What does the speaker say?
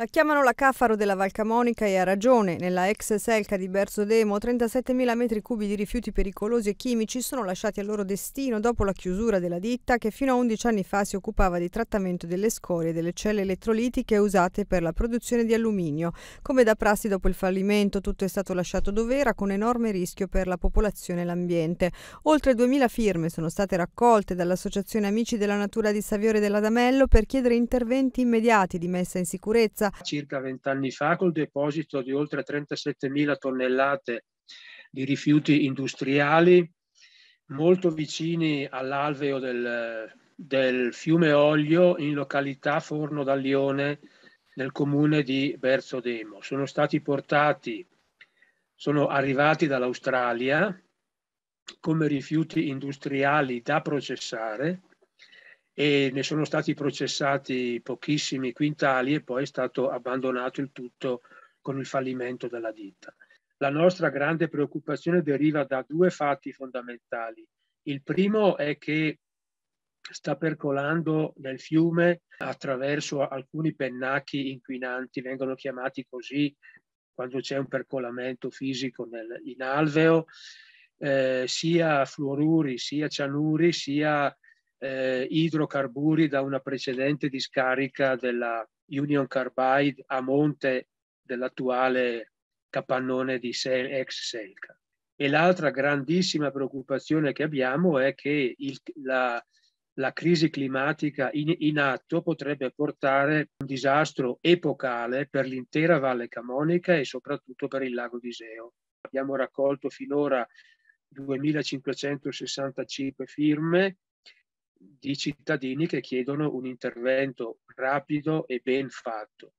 La chiamano la Cafaro della Valcamonica e ha ragione. Nella ex Selca di Berzodemo 37.000 metri cubi di rifiuti pericolosi e chimici sono lasciati al loro destino dopo la chiusura della ditta che fino a 11 anni fa si occupava di trattamento delle scorie delle celle elettrolitiche usate per la produzione di alluminio. Come da prassi dopo il fallimento tutto è stato lasciato dov'era con enorme rischio per la popolazione e l'ambiente. Oltre 2.000 firme sono state raccolte dall'Associazione Amici della Natura di Saviore dell'Adamello per chiedere interventi immediati di messa in sicurezza Circa vent'anni fa, col deposito di oltre 37.000 tonnellate di rifiuti industriali, molto vicini all'alveo del, del fiume Olio, in località Forno d'Allione, nel comune di Berzodemo. Sono stati portati, sono arrivati dall'Australia come rifiuti industriali da processare e ne sono stati processati pochissimi quintali e poi è stato abbandonato il tutto con il fallimento della ditta. La nostra grande preoccupazione deriva da due fatti fondamentali. Il primo è che sta percolando nel fiume attraverso alcuni pennacchi inquinanti, vengono chiamati così quando c'è un percolamento fisico nel, in alveo, eh, sia fluoruri, sia cianuri, sia eh, idrocarburi da una precedente discarica della Union Carbide a monte dell'attuale capannone di ex Selca. E l'altra grandissima preoccupazione che abbiamo è che il, la, la crisi climatica in, in, atto potrebbe portare un disastro epocale per l'intera Valle Camonica e soprattutto per il lago di Seo. Abbiamo raccolto finora 2565 firme di cittadini che chiedono un intervento rapido e ben fatto.